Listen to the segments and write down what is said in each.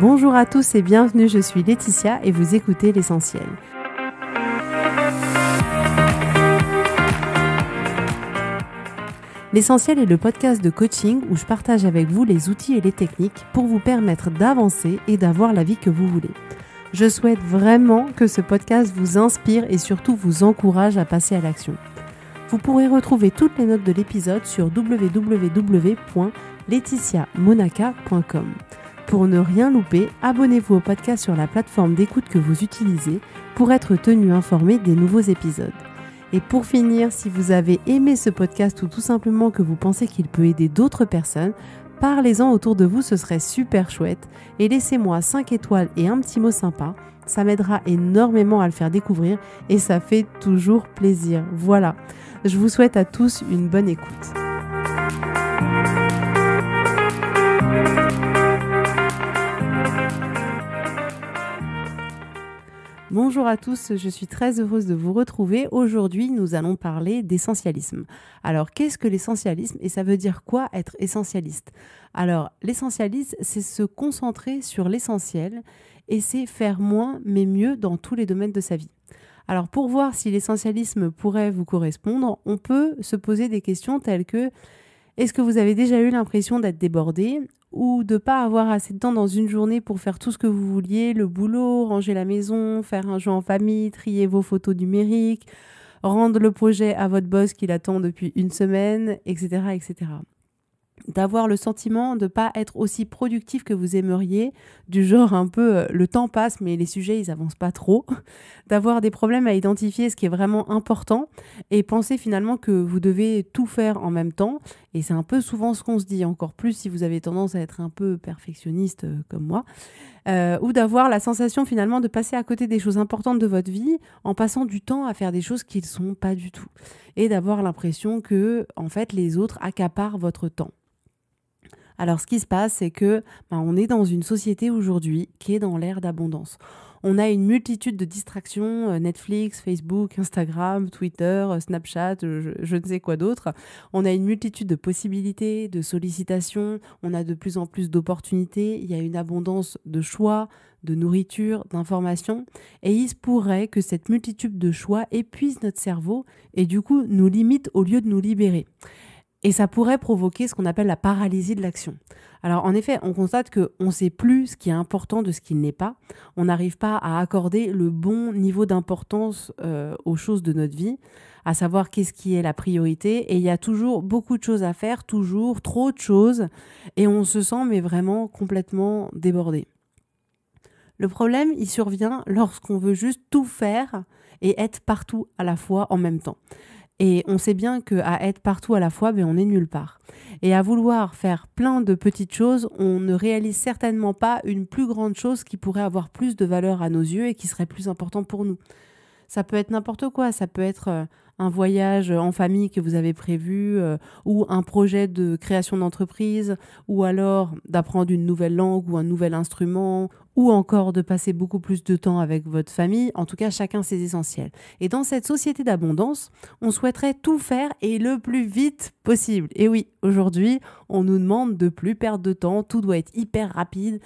Bonjour à tous et bienvenue, je suis Laetitia et vous écoutez l'essentiel. L'essentiel est le podcast de coaching où je partage avec vous les outils et les techniques pour vous permettre d'avancer et d'avoir la vie que vous voulez. Je souhaite vraiment que ce podcast vous inspire et surtout vous encourage à passer à l'action. Vous pourrez retrouver toutes les notes de l'épisode sur www.laetitiamonaca.com. Pour ne rien louper, abonnez-vous au podcast sur la plateforme d'écoute que vous utilisez pour être tenu informé des nouveaux épisodes. Et pour finir, si vous avez aimé ce podcast ou tout simplement que vous pensez qu'il peut aider d'autres personnes, parlez-en autour de vous, ce serait super chouette. Et laissez-moi 5 étoiles et un petit mot sympa, ça m'aidera énormément à le faire découvrir et ça fait toujours plaisir. Voilà, je vous souhaite à tous une bonne écoute. Bonjour à tous, je suis très heureuse de vous retrouver. Aujourd'hui, nous allons parler d'essentialisme. Alors, qu'est-ce que l'essentialisme et ça veut dire quoi être essentialiste Alors, l'essentialisme, c'est se concentrer sur l'essentiel et c'est faire moins mais mieux dans tous les domaines de sa vie. Alors, pour voir si l'essentialisme pourrait vous correspondre, on peut se poser des questions telles que est-ce que vous avez déjà eu l'impression d'être débordé ou de pas avoir assez de temps dans une journée pour faire tout ce que vous vouliez, le boulot, ranger la maison, faire un jeu en famille, trier vos photos numériques, rendre le projet à votre boss qui l'attend depuis une semaine, etc., etc d'avoir le sentiment de ne pas être aussi productif que vous aimeriez, du genre un peu euh, le temps passe mais les sujets ils avancent pas trop, d'avoir des problèmes à identifier ce qui est vraiment important et penser finalement que vous devez tout faire en même temps et c'est un peu souvent ce qu'on se dit encore plus si vous avez tendance à être un peu perfectionniste euh, comme moi euh, ou d'avoir la sensation finalement de passer à côté des choses importantes de votre vie en passant du temps à faire des choses qui ne sont pas du tout et d'avoir l'impression que en fait les autres accaparent votre temps. Alors ce qui se passe, c'est que ben, on est dans une société aujourd'hui qui est dans l'ère d'abondance. On a une multitude de distractions, euh, Netflix, Facebook, Instagram, Twitter, euh, Snapchat, euh, je, ne sais quoi d'autre. On a une multitude de possibilités, de sollicitations, on a de plus en plus d'opportunités, il y a une abondance de choix, de nourriture, d'informations, et il se pourrait que cette multitude de choix épuise notre cerveau et du coup nous limite au lieu de nous libérer. Et ça pourrait provoquer ce qu'on appelle la paralysie de l'action. Alors en effet, on constate qu'on ne sait plus ce qui est important de ce qui n'est pas. On n'arrive pas à accorder le bon niveau d'importance euh, aux choses de notre vie, à savoir qu'est-ce qui est la priorité. Et il y a toujours beaucoup de choses à faire, toujours trop de choses. Et on se sent mais vraiment complètement débordé. Le problème, il survient lorsqu'on veut juste tout faire et être partout à la fois en même temps. Et on sait bien qu'à être partout à la fois, ben, on est nulle part. Et à vouloir faire plein de petites choses, on ne réalise certainement pas une plus grande chose qui pourrait avoir plus de valeur à nos yeux et qui serait plus importante pour nous. Ça peut être n'importe quoi, ça peut être euh, un voyage en famille que vous avez prévu, euh, ou un projet de création d'entreprise, ou alors d'apprendre une nouvelle langue ou un nouvel instrument, ou encore de passer beaucoup plus de temps avec votre famille. En tout cas, chacun ses essentiels. Et dans cette société d'abondance, on souhaiterait tout faire et le plus vite possible. Et oui, aujourd'hui, on nous demande de plus perdre de temps, tout doit être hyper rapide.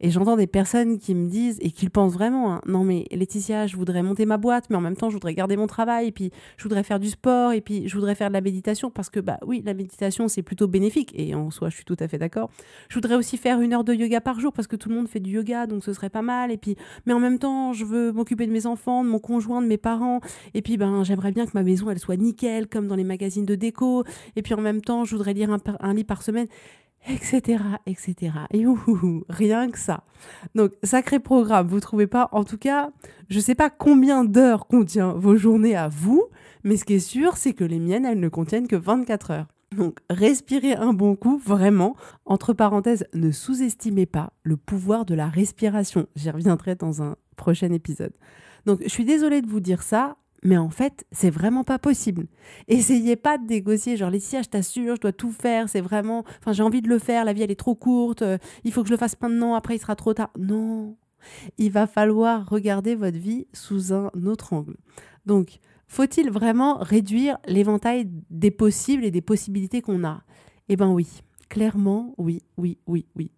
Et j'entends des personnes qui me disent, et qui le pensent vraiment, hein, non mais Laetitia, je voudrais monter ma boîte, mais en même temps, je voudrais garder mon travail, et puis je voudrais faire du sport, et puis je voudrais faire de la méditation, parce que bah oui, la méditation, c'est plutôt bénéfique, et en soi, je suis tout à fait d'accord. Je voudrais aussi faire une heure de yoga par jour, parce que tout le monde fait du yoga, donc ce serait pas mal, et puis, mais en même temps, je veux m'occuper de mes enfants, de mon conjoint, de mes parents, et puis ben, j'aimerais bien que ma maison, elle soit nickel, comme dans les magazines de déco, et puis en même temps, je voudrais lire un, lit par semaine etc., etc. Et ouh, rien que ça. Donc, sacré programme, vous trouvez pas En tout cas, je ne sais pas combien d'heures contient vos journées à vous, mais ce qui est sûr, c'est que les miennes, elles ne contiennent que 24 heures. Donc, respirez un bon coup, vraiment. Entre parenthèses, ne sous-estimez pas le pouvoir de la respiration. J'y reviendrai dans un prochain épisode. Donc, je suis désolée de vous dire ça, mais en fait, c'est vraiment pas possible. Essayez pas de négocier, genre Laetitia, je t'assure, je dois tout faire, c'est vraiment. Enfin, j'ai envie de le faire, la vie elle est trop courte, euh, il faut que je le fasse maintenant, après il sera trop tard. Non Il va falloir regarder votre vie sous un autre angle. Donc, faut-il vraiment réduire l'éventail des possibles et des possibilités qu'on a Eh ben oui, clairement, oui, oui, oui, oui.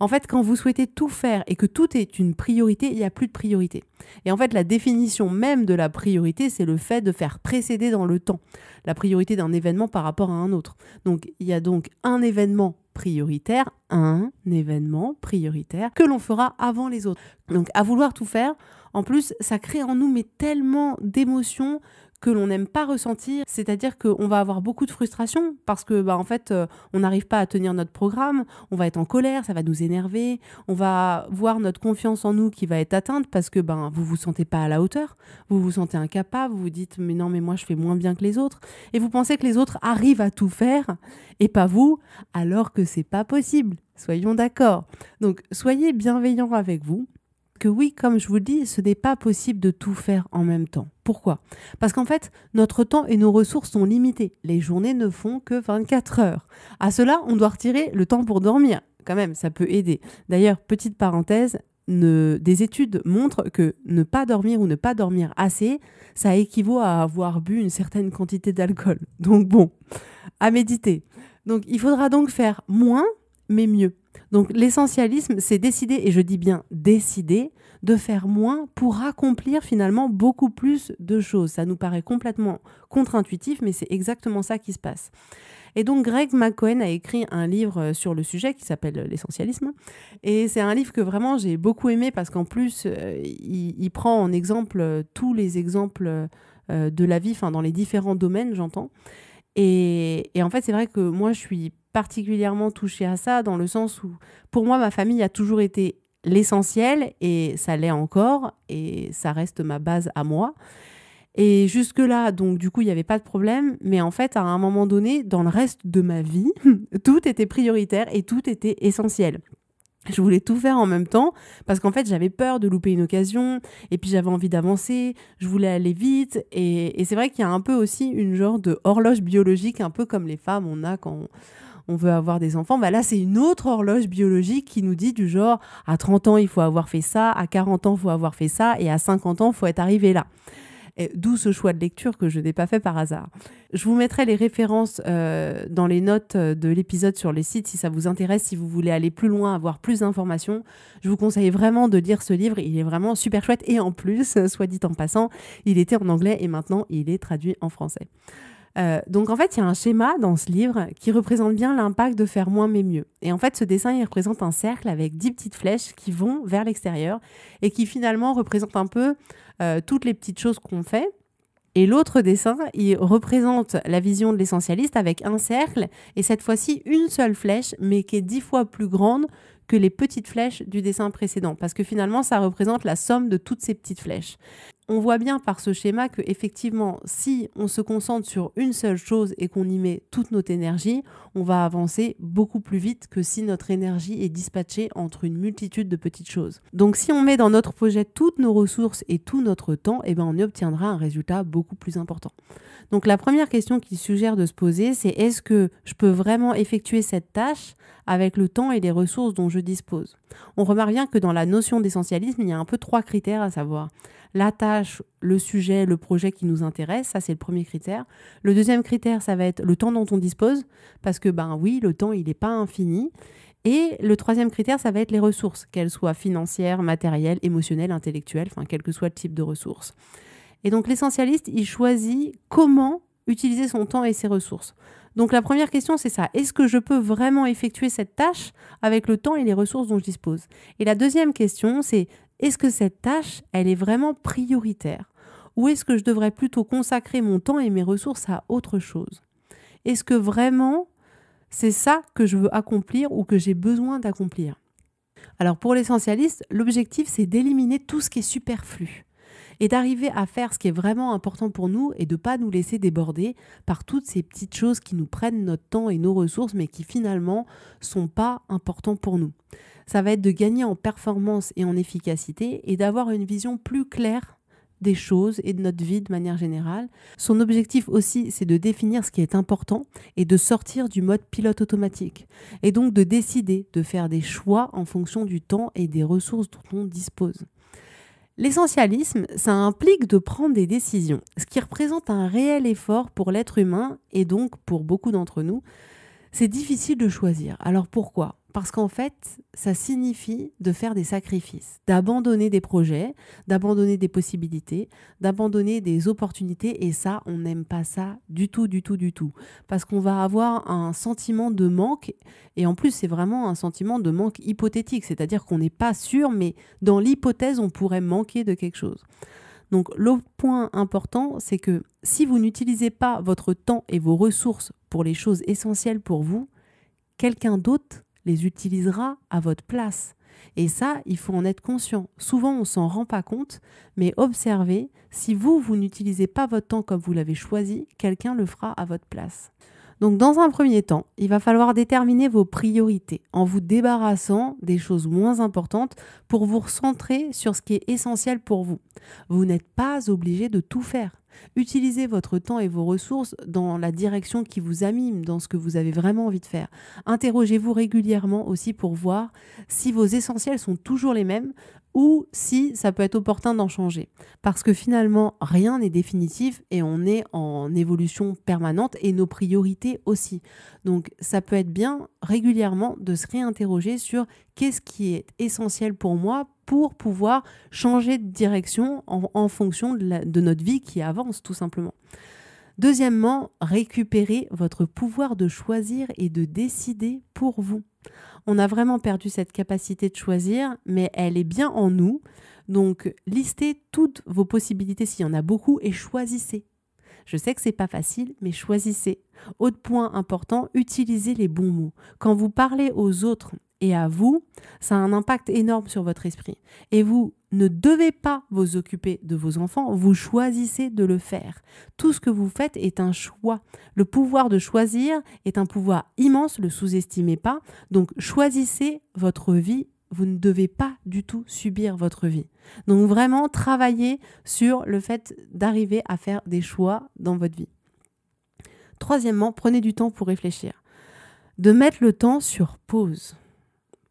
En fait, quand vous souhaitez tout faire et que tout est une priorité, il n'y a plus de priorité. Et en fait, la définition même de la priorité, c'est le fait de faire précéder dans le temps la priorité d'un événement par rapport à un autre. Donc, il y a donc un événement prioritaire, un événement prioritaire que l'on fera avant les autres. Donc, à vouloir tout faire, en plus, ça crée en nous mais tellement d'émotions que l'on n'aime pas ressentir, c'est-à-dire qu'on va avoir beaucoup de frustration parce que bah, en fait euh, on n'arrive pas à tenir notre programme, on va être en colère, ça va nous énerver, on va voir notre confiance en nous qui va être atteinte parce que ben vous vous sentez pas à la hauteur, vous vous sentez incapable, vous vous dites mais non mais moi je fais moins bien que les autres et vous pensez que les autres arrivent à tout faire et pas vous alors que c'est pas possible. Soyons d'accord. Donc soyez bienveillants avec vous que oui, comme je vous le dis, ce n'est pas possible de tout faire en même temps. Pourquoi Parce qu'en fait, notre temps et nos ressources sont limités. Les journées ne font que 24 heures. À cela, on doit retirer le temps pour dormir. Quand même, ça peut aider. D'ailleurs, petite parenthèse, des études montrent que ne pas dormir ou ne pas dormir assez, ça équivaut à avoir bu une certaine quantité d'alcool. Donc bon, à méditer. Donc il faudra donc faire moins mais mieux. Donc l'essentialisme, c'est décider, et je dis bien décider, de faire moins pour accomplir finalement beaucoup plus de choses. Ça nous paraît complètement contre-intuitif, mais c'est exactement ça qui se passe. Et donc Greg McCohen a écrit un livre euh, sur le sujet qui s'appelle euh, L'essentialisme. Et c'est un livre que vraiment j'ai beaucoup aimé parce qu'en plus, euh, il, prend en exemple tous les exemples de la vie, dans les différents domaines, j'entends. et en fait, c'est vrai que moi, je suis particulièrement touchée à ça, dans le sens où, pour moi, ma famille a toujours été l'essentiel, et ça l'est encore, et ça reste ma base à moi. Et jusque-là, donc du coup, il n'y avait pas de problème. Mais en fait, à un moment donné, dans le reste de ma vie, tout était prioritaire et tout était essentiel. Je voulais tout faire en même temps parce qu'en fait j'avais peur de louper une occasion et puis j'avais envie d'avancer, je voulais aller vite et, c'est vrai qu'il y a un peu aussi une genre de horloge biologique un peu comme les femmes on a quand on veut avoir des enfants, bah là c'est une autre horloge biologique qui nous dit du genre à 30 ans il faut avoir fait ça, à 40 ans il faut avoir fait ça et à 50 ans il faut être arrivé là. D'où ce choix de lecture que je n'ai pas fait par hasard. Je vous mettrai les références euh, dans les notes euh, de l'épisode sur les sites si ça vous intéresse, si vous voulez aller plus loin, avoir plus d'informations. Je vous conseille vraiment de lire ce livre, il est vraiment super chouette et en plus, soit dit en passant, il était en anglais et maintenant il est traduit en français. Euh, donc en fait, il y a un schéma dans ce livre qui représente bien l'impact de faire moins mais mieux. Et en fait, ce dessin, il représente un cercle avec dix petites flèches qui vont vers l'extérieur et qui finalement représentent un peu euh, toutes les petites choses qu'on fait. Et l'autre dessin, il représente la vision de l'essentialiste avec un cercle et cette fois-ci une seule flèche, mais qui est dix fois plus grande que les petites flèches du dessin précédent, parce que finalement, ça représente la somme de toutes ces petites flèches on voit bien par ce schéma que effectivement, si on se concentre sur une seule chose et qu'on y met toute notre énergie, on va avancer beaucoup plus vite que si notre énergie est dispatchée entre une multitude de petites choses. Donc si on met dans notre projet toutes nos ressources et tout notre temps, eh ben on obtiendra un résultat beaucoup plus important. Donc la première question qu'il suggère de se poser, c'est est-ce que je peux vraiment effectuer cette tâche avec le temps et les ressources dont je dispose On remarque bien que dans la notion d'essentialisme, il y a un peu trois critères à savoir la tâche, le sujet, le projet qui nous intéresse. Ça, c'est le premier critère. Le deuxième critère, ça va être le temps dont on dispose, parce que, ben oui, le temps, il n'est pas infini. Et le troisième critère, ça va être les ressources, qu'elles soient financières, matérielles, émotionnelles, intellectuelles, enfin, quel que soit le type de ressources. Et donc, l'essentialiste, il choisit comment utiliser son temps et ses ressources. Donc la première question, c'est ça. Est-ce que je peux vraiment effectuer cette tâche avec le temps et les ressources dont je dispose Et la deuxième question, c'est est-ce que cette tâche, elle est vraiment prioritaire Ou est-ce que je devrais plutôt consacrer mon temps et mes ressources à autre chose Est-ce que vraiment c'est ça que je veux accomplir ou que j'ai besoin d'accomplir alors pour l'essentialiste, l'objectif c'est d'éliminer tout ce qui est superflu et d'arriver à faire ce qui est vraiment important pour nous et de ne pas nous laisser déborder par toutes ces petites choses qui nous prennent notre temps et nos ressources mais qui finalement sont pas importants pour nous. Ça va être de gagner en performance et en efficacité et d'avoir une vision plus claire des choses et de notre vie de manière générale. Son objectif aussi, c'est de définir ce qui est important et de sortir du mode pilote automatique. Et donc de décider de faire des choix en fonction du temps et des ressources dont on dispose. L'essentialisme, ça implique de prendre des décisions, ce qui représente un réel effort pour l'être humain et donc pour beaucoup d'entre nous. C'est difficile de choisir. Alors pourquoi parce qu'en fait, ça signifie de faire des sacrifices, d'abandonner des projets, d'abandonner des possibilités, d'abandonner des opportunités. Et ça, on n'aime pas ça du tout, du tout, du tout. Parce qu'on va avoir un sentiment de manque. Et en plus, c'est vraiment un sentiment de manque hypothétique. C'est-à-dire qu'on n'est pas sûr, mais dans l'hypothèse, on pourrait manquer de quelque chose. Donc le point important, c'est que si vous n'utilisez pas votre temps et vos ressources pour les choses essentielles pour vous, quelqu'un d'autre les utilisera à votre place. Et ça, il faut en être conscient. Souvent, on s'en rend pas compte, mais observez, si vous, vous n'utilisez pas votre temps comme vous l'avez choisi, quelqu'un le fera à votre place. Donc dans un premier temps, il va falloir déterminer vos priorités en vous débarrassant des choses moins importantes pour vous recentrer sur ce qui est essentiel pour vous. Vous n'êtes pas obligé de tout faire. Utilisez votre temps et vos ressources dans la direction qui vous anime, dans ce que vous avez vraiment envie de faire. Interrogez-vous régulièrement aussi pour voir si vos essentiels sont toujours les mêmes ou si ça peut être opportun d'en changer. Parce que finalement, rien n'est définitif et on est en évolution permanente et nos priorités aussi. Donc ça peut être bien régulièrement de se réinterroger sur qu'est-ce qui est essentiel pour moi pour pouvoir changer de direction en, fonction de, de notre vie qui avance tout simplement. Deuxièmement, récupérer votre pouvoir de choisir et de décider pour vous. On a vraiment perdu cette capacité de choisir, mais elle est bien en nous. Donc, listez toutes vos possibilités s'il y en a beaucoup et choisissez. Je sais que c'est pas facile, mais choisissez. Autre point important, utilisez les bons mots. Quand vous parlez aux autres et à vous, ça a un impact énorme sur votre esprit. Et vous ne devez pas vous occuper de vos enfants, vous choisissez de le faire. Tout ce que vous faites est un choix. Le pouvoir de choisir est un pouvoir immense, le sous-estimez pas. Donc choisissez votre vie vous ne devez pas du tout subir votre vie. Donc vraiment, travaillez sur le fait d'arriver à faire des choix dans votre vie. Troisièmement, prenez du temps pour réfléchir. De mettre le temps sur pause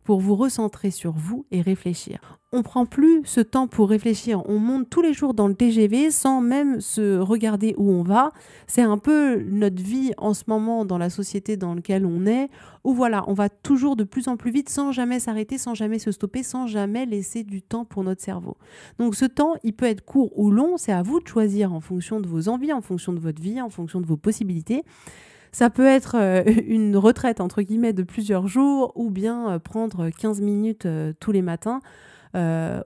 pour vous recentrer sur vous et réfléchir. On prend plus ce temps pour réfléchir. On monte tous les jours dans le TGV sans même se regarder où on va. C'est un peu notre vie en ce moment dans la société dans laquelle on est, où voilà, on va toujours de plus en plus vite sans jamais s'arrêter, sans jamais se stopper, sans jamais laisser du temps pour notre cerveau. Donc ce temps, il peut être court ou long. C'est à vous de choisir en fonction de vos envies, en fonction de votre vie, en fonction de vos possibilités. Ça peut être euh, une retraite, entre guillemets, de plusieurs jours, ou bien euh, prendre 15 minutes euh, tous les matins,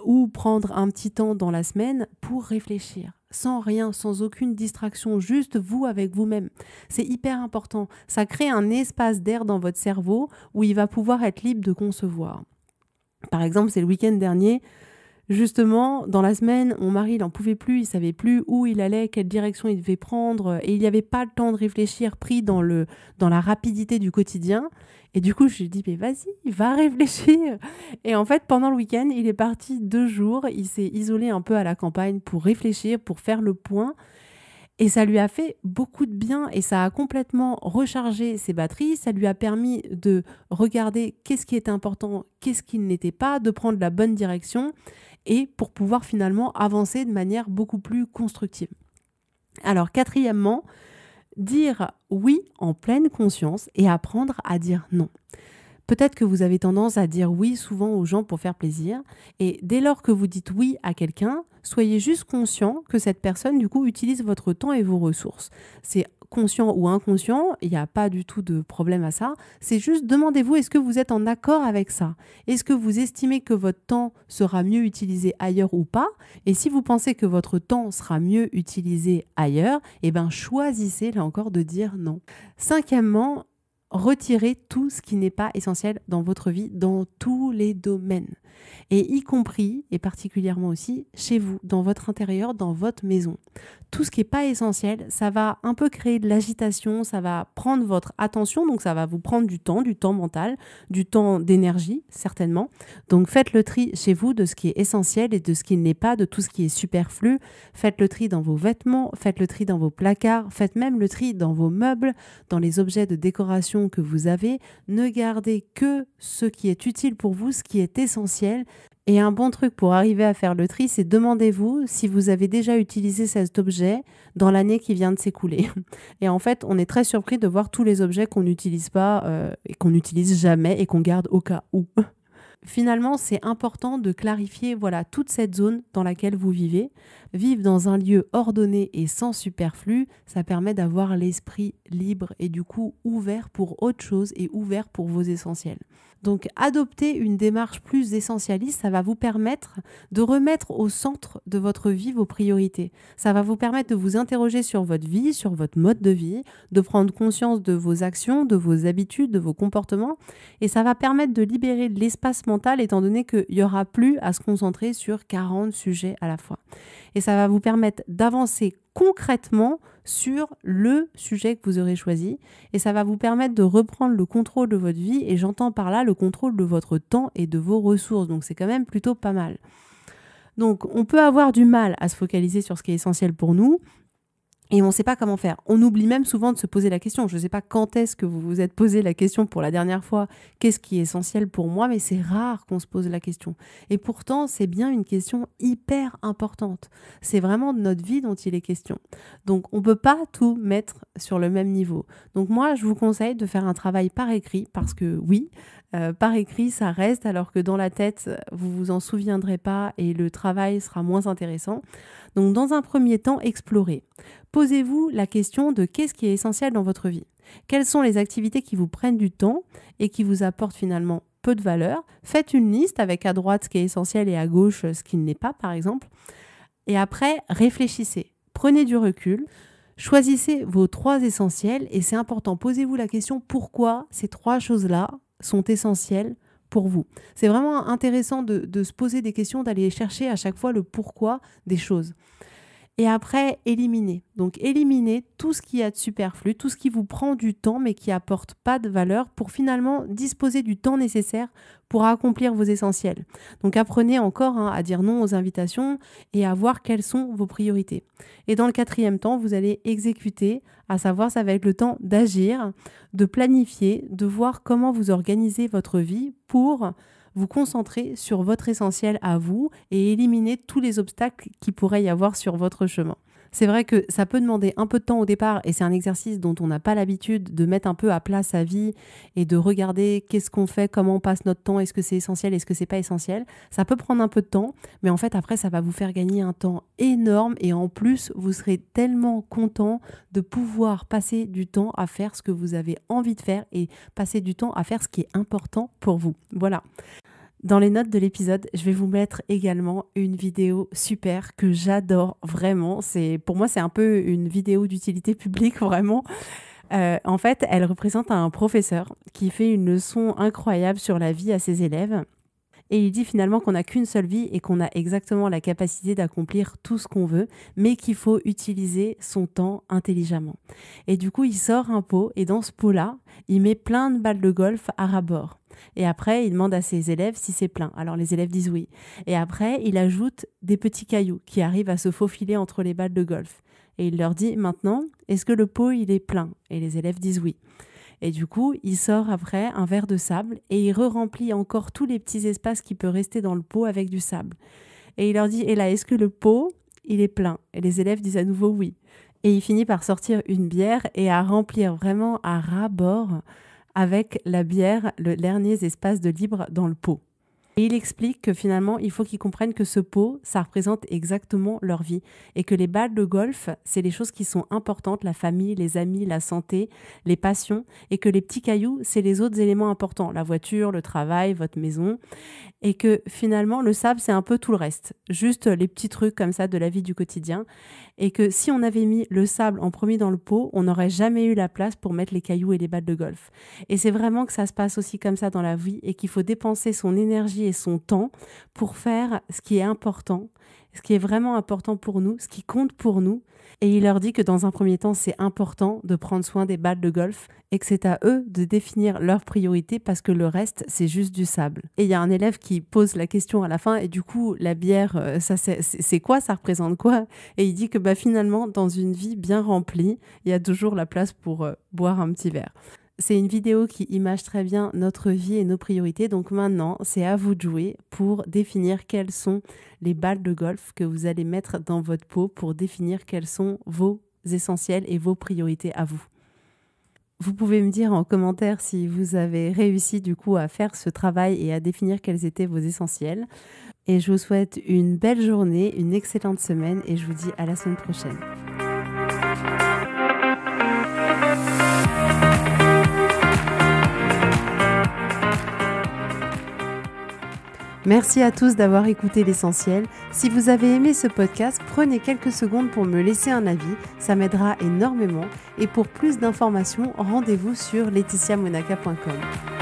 ou prendre un petit temps dans la semaine pour réfléchir sans rien, sans aucune distraction, juste vous avec vous-même. C'est hyper important. Ça crée un espace d'air dans votre cerveau où il va pouvoir être libre de concevoir. Par exemple, c'est le week-end dernier, Justement, dans la semaine, mon mari n'en pouvait plus, il savait plus où il allait, quelle direction il devait prendre, euh, et il n'y avait pas le temps de réfléchir, pris dans, le, dans la rapidité du quotidien. Et du coup, je lui ai dit, mais vas-y, va réfléchir. Et en fait, pendant le week-end, il est parti deux jours, il s'est isolé un peu à la campagne pour réfléchir, pour faire le point. Et ça lui a fait beaucoup de bien et ça a complètement rechargé ses batteries. Ça lui a permis de regarder qu'est-ce qui était important, qu'est-ce qui n'était pas, de prendre la bonne direction et pour pouvoir finalement avancer de manière beaucoup plus constructive. Alors quatrièmement, dire oui en pleine conscience et apprendre à dire non. Peut-être que vous avez tendance à dire oui souvent aux gens pour faire plaisir, et dès lors que vous dites oui à quelqu'un, soyez juste conscient que cette personne, du coup, utilise votre temps et vos ressources. C'est conscient ou inconscient, il n'y a pas du tout de problème à ça. C'est juste demandez-vous est-ce que vous êtes en accord avec ça Est-ce que vous estimez que votre temps sera mieux utilisé ailleurs ou pas Et si vous pensez que votre temps sera mieux utilisé ailleurs, eh ben choisissez là encore de dire non. Cinquièmement, Retirez tout ce qui n'est pas essentiel dans votre vie, dans tous les domaines. Et y compris, et particulièrement aussi, chez vous, dans votre intérieur, dans votre maison. Tout ce qui n'est pas essentiel, ça va un peu créer de l'agitation, ça va prendre votre attention, donc ça va vous prendre du temps, du temps mental, du temps d'énergie, certainement. Donc faites le tri chez vous de ce qui est essentiel et de ce qui n'est pas, de tout ce qui est superflu. Faites le tri dans vos vêtements, faites le tri dans vos placards, faites même le tri dans vos meubles, dans les objets de décoration que vous avez, ne gardez que ce qui est utile pour vous, ce qui est essentiel. Et un bon truc pour arriver à faire le tri, c'est demandez-vous si vous avez déjà utilisé cet objet dans l'année qui vient de s'écouler. Et en fait, on est très surpris de voir tous les objets qu'on n'utilise pas euh, et qu'on n'utilise jamais et qu'on garde au cas où finalement, c'est important de clarifier voilà toute cette zone dans laquelle vous vivez. Vivre dans un lieu ordonné et sans superflu, ça permet d'avoir l'esprit libre et du coup ouvert pour autre chose et ouvert pour vos essentiels. Donc adopter une démarche plus essentialiste, ça va vous permettre de remettre au centre de votre vie vos priorités. Ça va vous permettre de vous interroger sur votre vie, sur votre mode de vie, de prendre conscience de vos actions, de vos habitudes, de vos comportements. Et ça va permettre de libérer de l'espace mental étant donné qu'il n'y aura plus à se concentrer sur 40 sujets à la fois. Et ça va vous permettre d'avancer concrètement sur le sujet que vous aurez choisi et ça va vous permettre de reprendre le contrôle de votre vie et j'entends par là le contrôle de votre temps et de vos ressources. Donc c'est quand même plutôt pas mal. Donc on peut avoir du mal à se focaliser sur ce qui est essentiel pour nous, et on ne sait pas comment faire. On oublie même souvent de se poser la question. Je ne sais pas quand est-ce que vous vous êtes posé la question pour la dernière fois, qu'est-ce qui est essentiel pour moi, mais c'est rare qu'on se pose la question. Et pourtant, c'est bien une question hyper importante. C'est vraiment de notre vie dont il est question. Donc, on ne peut pas tout mettre sur le même niveau. Donc, moi, je vous conseille de faire un travail par écrit parce que oui, euh, par écrit, ça reste, alors que dans la tête, vous vous en souviendrez pas et le travail sera moins intéressant. Donc, dans un premier temps, explorez. Posez-vous la question de qu'est-ce qui est essentiel dans votre vie. Quelles sont les activités qui vous prennent du temps et qui vous apportent finalement peu de valeur Faites une liste avec à droite ce qui est essentiel et à gauche ce qui ne l'est pas, par exemple. Et après, réfléchissez. Prenez du recul. Choisissez vos trois essentiels et c'est important. Posez-vous la question pourquoi ces trois choses-là sont essentiels pour vous. C'est vraiment intéressant de, de, se poser des questions, d'aller chercher à chaque fois le pourquoi des choses. Et après, éliminer. Donc éliminer tout ce qui est de superflu, tout ce qui vous prend du temps mais qui apporte pas de valeur pour finalement disposer du temps nécessaire pour accomplir vos essentiels. Donc apprenez encore hein, à dire non aux invitations et à voir quelles sont vos priorités. Et dans le quatrième temps, vous allez exécuter, à savoir ça va être le temps d'agir, de planifier, de voir comment vous organisez votre vie pour vous concentrer sur votre essentiel à vous et éliminer tous les obstacles qui pourraient y avoir sur votre chemin c'est vrai que ça peut demander un peu de temps au départ et c'est un exercice dont on n'a pas l'habitude de mettre un peu à plat sa vie et de regarder qu'est-ce qu'on fait, comment on passe notre temps, est-ce que c'est essentiel, est-ce que c'est pas essentiel. Ça peut prendre un peu de temps, mais en fait après ça va vous faire gagner un temps énorme et en plus vous serez tellement content de pouvoir passer du temps à faire ce que vous avez envie de faire et passer du temps à faire ce qui est important pour vous. Voilà. Dans les notes de l'épisode, je vais vous mettre également une vidéo super que j'adore vraiment. C'est pour moi c'est un peu une vidéo d'utilité publique vraiment. Euh, en fait, elle représente un professeur qui fait une leçon incroyable sur la vie à ses élèves. Et il dit finalement qu'on n'a qu'une seule vie et qu'on a exactement la capacité d'accomplir tout ce qu'on veut, mais qu'il faut utiliser son temps intelligemment. Et du coup, il sort un pot et dans ce pot-là, il met plein de balles de golf à ras et après, il demande à ses élèves si c'est plein. Alors les élèves disent oui. Et après, il ajoute des petits cailloux qui arrivent à se faufiler entre les balles de golf. Et il leur dit maintenant, est-ce que le pot, il est plein Et les élèves disent oui. Et du coup, il sort après un verre de sable et il re-remplit encore tous les petits espaces qui peuvent rester dans le pot avec du sable. Et il leur dit, et là, est-ce que le pot, il est plein Et les élèves disent à nouveau oui. Et il finit par sortir une bière et à remplir vraiment à ras-bord avec la bière, le dernier espace de libre dans le pot. Et il explique que finalement, il faut qu'ils comprennent que ce pot, ça représente exactement leur vie. Et que les balles de golf, c'est les choses qui sont importantes, la famille, les amis, la santé, les passions. Et que les petits cailloux, c'est les autres éléments importants, la voiture, le travail, votre maison. Et que finalement, le sable, c'est un peu tout le reste. Juste les petits trucs comme ça de la vie du quotidien. Et que si on avait mis le sable en premier dans le pot, on n'aurait jamais eu la place pour mettre les cailloux et les balles de golf. Et c'est vraiment que ça se passe aussi comme ça dans la vie et qu'il faut dépenser son énergie et son temps pour faire ce qui est important, ce qui est vraiment important pour nous, ce qui compte pour nous. Et il leur dit que dans un premier temps, c'est important de prendre soin des balles de golf et que c'est à eux de définir leurs priorités parce que le reste, c'est juste du sable. Et il y a un élève qui pose la question à la fin et du coup, la bière, euh, c'est quoi Ça représente quoi Et il dit que bah, finalement, dans une vie bien remplie, il y a toujours la place pour euh, boire un petit verre. C'est une vidéo qui image très bien notre vie et nos priorités. Donc maintenant, c'est à vous de jouer pour définir quelles sont les balles de golf que vous allez mettre dans votre peau pour définir quels sont vos essentiels et vos priorités à vous. Vous pouvez me dire en commentaire si vous avez réussi du coup à faire ce travail et à définir quels étaient vos essentiels. Et je vous souhaite une belle journée, une excellente semaine et je vous dis à la semaine prochaine. Merci à tous d'avoir écouté l'essentiel. Si vous avez aimé ce podcast, prenez quelques secondes pour me laisser un avis, ça m'aidera énormément. Et pour plus d'informations, rendez-vous sur laetitiamonaca.com.